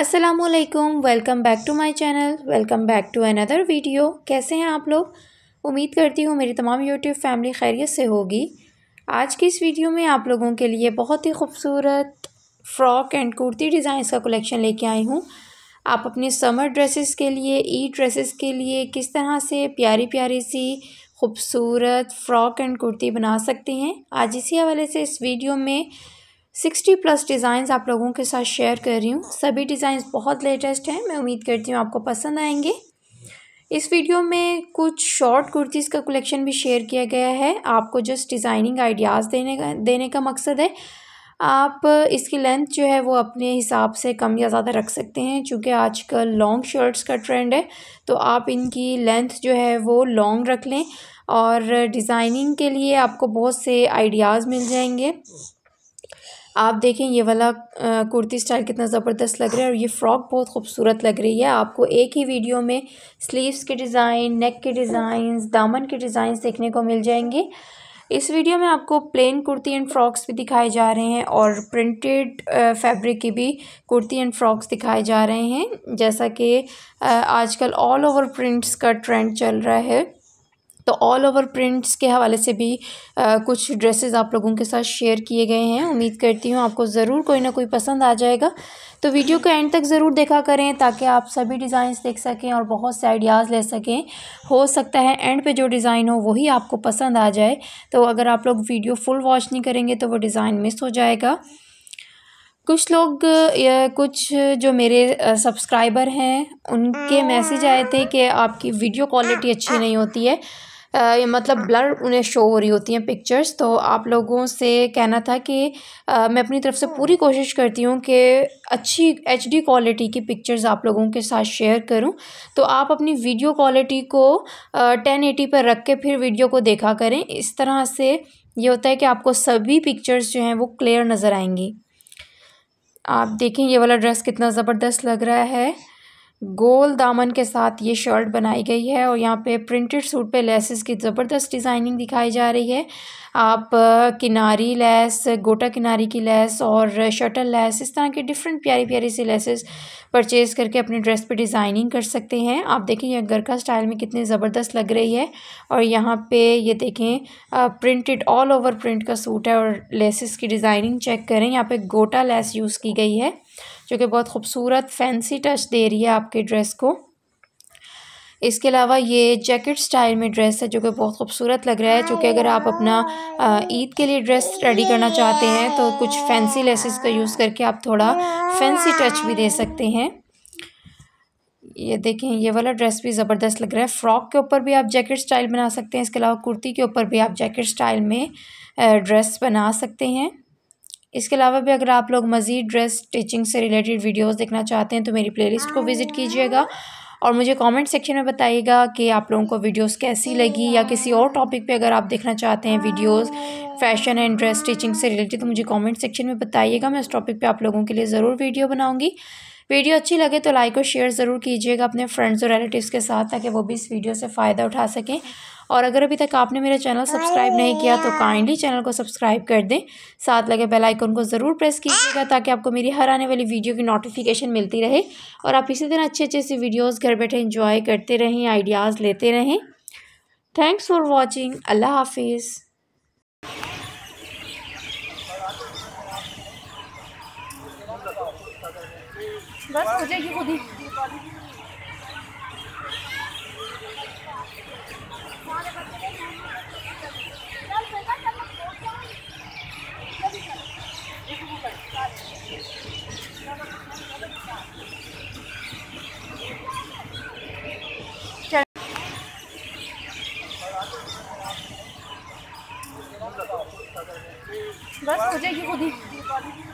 असलकम welcome back to my channel welcome back to another video कैसे हैं आप लोग उम्मीद करती हूँ मेरी तमाम यूट्यूब फैमिली खैरियत से होगी आज की इस वीडियो में आप लोगों के लिए बहुत ही खूबसूरत फ़्रॉक एंड कुर्ती डिज़ाइन का कलेक्शन लेके आई हूँ आप अपने समर ड्रेसेस के लिए ई ड्रेसेस के लिए किस तरह से प्यारी प्यारी सी खूबसूरत फ़्रॉक एंड कुर्ती बना सकते हैं आज इसी हवाले से इस वीडियो में सिक्सटी प्लस डिज़ाइंस आप लोगों के साथ शेयर कर रही हूँ सभी डिज़ाइंस बहुत लेटेस्ट हैं मैं उम्मीद करती हूँ आपको पसंद आएंगे इस वीडियो में कुछ शॉर्ट कुर्तीज़ का कलेक्शन भी शेयर किया गया है आपको जस्ट डिज़ाइनिंग आइडियाज़ देने का देने का मकसद है आप इसकी लेंथ जो है वो अपने हिसाब से कम या ज़्यादा रख सकते हैं आज कल लॉन्ग शर्ट्स का ट्रेंड है तो आप इनकी लेंथ जो है वो लॉन्ग रख लें और डिज़ाइनिंग के लिए आपको बहुत से आइडियाज़ मिल जाएंगे आप देखें ये वाला कुर्ती स्टाइल कितना ज़बरदस्त लग रहा है और ये फ़्रॉक बहुत खूबसूरत लग रही है आपको एक ही वीडियो में स्लीव्स के डिज़ाइन नेक के डिज़ाइंस दामन के डिज़ाइंस देखने को मिल जाएंगे इस वीडियो में आपको प्लेन कुर्ती एंड फ्रॉक्स भी दिखाए जा रहे हैं और प्रिंटेड फैब्रिक की भी कुर्ती एंड फ्रॉक्स दिखाए जा रहे हैं जैसा कि आजकल ऑल ओवर प्रिंट्स का ट्रेंड चल रहा है तो ऑल ओवर प्रिंट्स के हवाले से भी आ, कुछ ड्रेसेस आप लोगों के साथ शेयर किए गए हैं उम्मीद करती हूँ आपको ज़रूर कोई ना कोई पसंद आ जाएगा तो वीडियो को एंड तक ज़रूर देखा करें ताकि आप सभी डिज़ाइंस देख सकें और बहुत से आइडियाज़ ले सकें हो सकता है एंड पे जो डिज़ाइन हो वही आपको पसंद आ जाए तो अगर आप लोग वीडियो फुल वॉच नहीं करेंगे तो वो डिज़ाइन मिस हो जाएगा कुछ लोग कुछ जो मेरे सब्सक्राइबर हैं उनके मैसेज आए थे कि आपकी वीडियो क्वालिटी अच्छी नहीं होती है आ, मतलब हाँ। ब्लर उन्हें शो हो रही होती हैं पिक्चर्स तो आप लोगों से कहना था कि आ, मैं अपनी तरफ से हाँ। पूरी कोशिश करती हूँ कि अच्छी एच क्वालिटी की पिक्चर्स आप लोगों के साथ शेयर करूँ तो आप अपनी वीडियो क्वालिटी को टेन एटी पर रख के फिर वीडियो को देखा करें इस तरह से ये होता है कि आपको सभी पिक्चर्स जो हैं वो क्लियर नज़र आएंगी आप देखें ये वाला ड्रेस कितना ज़बरदस्त लग रहा है गोल दामन के साथ ये शर्ट बनाई गई है और यहाँ पे प्रिंटेड सूट पे लेसेस की ज़बरदस्त डिज़ाइनिंग दिखाई जा रही है आप किनारी लेस गोटा किनारी की लेस और शटल लेस इस तरह की डिफरेंट प्यारी प्यारी सी लेसेस परचेज़ करके अपने ड्रेस पे डिज़ाइनिंग कर सकते हैं आप देखें यह घर का स्टाइल में कितनी ज़बरदस्त लग रही है और यहाँ पे ये देखें प्रिंटेड ऑल ओवर प्रिंट का सूट है और लेसेस की डिज़ाइनिंग चेक करें यहाँ पर गोटा लेस यूज़ की गई है जो कि बहुत खूबसूरत फैंसी टच दे रही है आपके ड्रेस को इसके अलावा ये जैकेट स्टाइल में ड्रेस है जो कि बहुत खूबसूरत लग रहा है जो कि अगर आप अपना ईद के लिए ड्रेस रेडी करना चाहते हैं तो कुछ फैंसी लेसेस का यूज़ करके आप थोड़ा फैंसी टच भी दे सकते हैं ये देखें ये वाला ड्रेस भी ज़बरदस्त लग रहा है फ़्रॉक के ऊपर भी आप जैकेट स्टाइल बना सकते हैं इसके अलावा कुर्ती के ऊपर भी आप जैकेट स्टाइल में ड्रेस बना सकते हैं इसके अलावा भी अगर आप लोग मज़ीद ड्रेस स्टिचिंग से रिलेटेड वीडियोस देखना चाहते हैं तो मेरी प्लेलिस्ट को विज़िट कीजिएगा और मुझे कमेंट सेक्शन में बताइएगा कि आप लोगों को वीडियोस कैसी लगी या किसी और टॉपिक पे अगर आप देखना चाहते हैं videos fashion and dress stitching से रिलेटेड तो मुझे कॉमेंट सेक्शन में बताइएगा मैं उस टॉपिक पर आप लोगों के लिए ज़रूर वीडियो बनाऊँगी वीडियो अच्छी लगे तो लाइक और शेयर ज़रूर कीजिएगा अपने फ्रेंड्स और रिलेटिव के साथ ताकि वो भी इस वीडियो से फ़ायदा उठा सकें और अगर अभी तक आपने मेरा चैनल सब्सक्राइब नहीं किया तो काइंडली चैनल को सब्सक्राइब कर दें साथ लगे बेल आइकन को ज़रूर प्रेस कीजिएगा ताकि आपको मेरी हर आने वाली वीडियो की नोटिफिकेशन मिलती रहे और आप इसी तरह अच्छे अच्छे से वीडियोज़ घर बैठे इंजॉय करते रहें आइडियाज़ लेते रहें थैंक्स फॉर वॉचिंग अल्लाह हाफिज़ बस हो जाएगी खुद ही